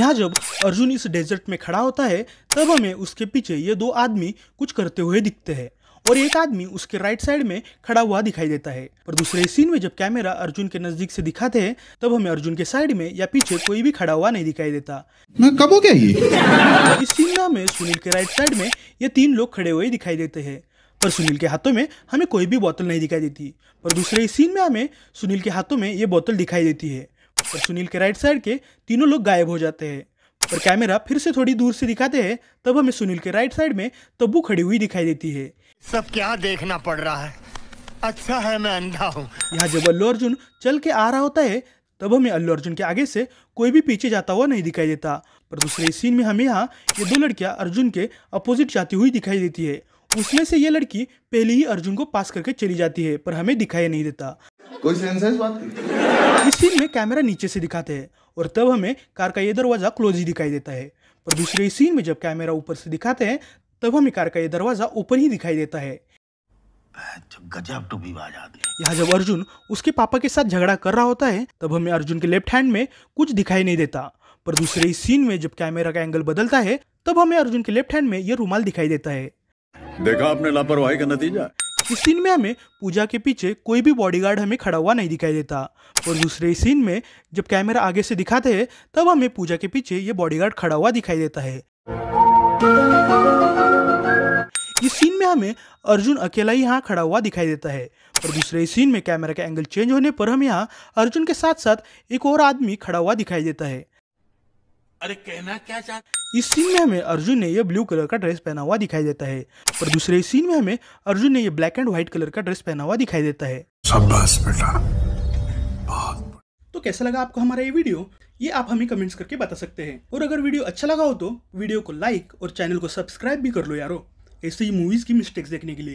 यहाँ जब अर्जुन इस डेजर्ट में खड़ा होता है तब हमें उसके पीछे ये दो आदमी कुछ करते हुए दिखते हैं और एक आदमी उसके राइट साइड में खड़ा हुआ दिखाई देता है और दूसरे सीन में जब कैमरा अर्जुन के नजदीक से दिखाते हैं तब हमें अर्जुन के साइड में या पीछे कोई भी खड़ा हुआ नहीं दिखाई देता कब हो गया ये इस सीन में हमें सुनील के राइट साइड में ये तीन लोग खड़े हुए दिखाई देते हैं पर सुनील के हाथों में हमें कोई भी बोतल नहीं दिखाई देती पर दूसरे सीन में हमें सुनील के हाथों में ये बोतल दिखाई देती है और सुनील के राइट साइड के तीनों लोग गायब हो जाते हैं और कैमरा फिर से थोड़ी दूर से दिखाते हैं तब हमें सुनील के राइट साइड में तब्बू खड़ी हुई दिखाई देती है सब क्या देखना पड़ रहा है अच्छा है मैं अंधा हूँ यहाँ जब अल्लू अर्जुन चल के आ रहा होता है तब हमें अल्लू अर्जुन के आगे से कोई भी पीछे जाता हुआ नहीं दिखाई देता पर दूसरे सीन में हमें यहाँ ये दो लड़कियाँ अर्जुन के अपोजिट जाती हुई दिखाई देती है उसमें से ये लड़की पहले ही अर्जुन को पास करके चली जाती है पर हमें दिखाई नहीं देता कोई सेंस है इस बात की इस सीन में कैमरा नीचे से दिखाते हैं और तब हमें कार का ये दरवाज़ा क्लोज ही दिखाई देता है पर दूसरे सीन में जब कैमरा ऊपर से दिखाते हैं तब हमें कार का ये दरवाज़ा ऊपर ही दिखाई देता है गजब टू यहाँ जब अर्जुन उसके पापा के साथ झगड़ा कर रहा होता है तब हमें अर्जुन के लेफ्ट हैंड में कुछ दिखाई नहीं देता पर दूसरे सीन में जब कैमरा का एंगल बदलता है तब हमें अर्जुन के लेफ्ट हैंड में ये रुमाल दिखाई देता है देखा आपने लापरवाही का नतीजा इस सीन में हमें पूजा के पीछे कोई भी बॉडीगार्ड हमें खड़ा हुआ नहीं दिखाई देता और दूसरे सीन में जब कैमरा आगे से दिखाते हैं तब हमें पूजा के पीछे ये बॉडीगार्ड खड़ा हुआ दिखाई देता है इस सीन में हमें अर्जुन अकेला ही यहाँ खड़ा हुआ दिखाई देता है और दूसरे सीन में कैमरा का एंगल चेंज होने पर हम यहाँ अर्जुन के साथ साथ एक और आदमी खड़ा हुआ दिखाई देता है अरे कहना क्या चाहता इस सीन में हमें अर्जुन ने यह ब्लू कलर का ड्रेस पहना हुआ दिखाई देता है पर दूसरे सीन में हमें अर्जुन ने यह ब्लैक एंड व्हाइट कलर का ड्रेस पहना हुआ दिखाई देता है बेटा तो कैसा लगा आपको हमारा ये वीडियो ये आप हमें कमेंट्स करके बता सकते हैं और अगर वीडियो अच्छा लगा हो तो वीडियो को लाइक और चैनल को सब्सक्राइब भी कर लो यारो ऐसे ही मूवीज की मिस्टेक्स देखने के लिए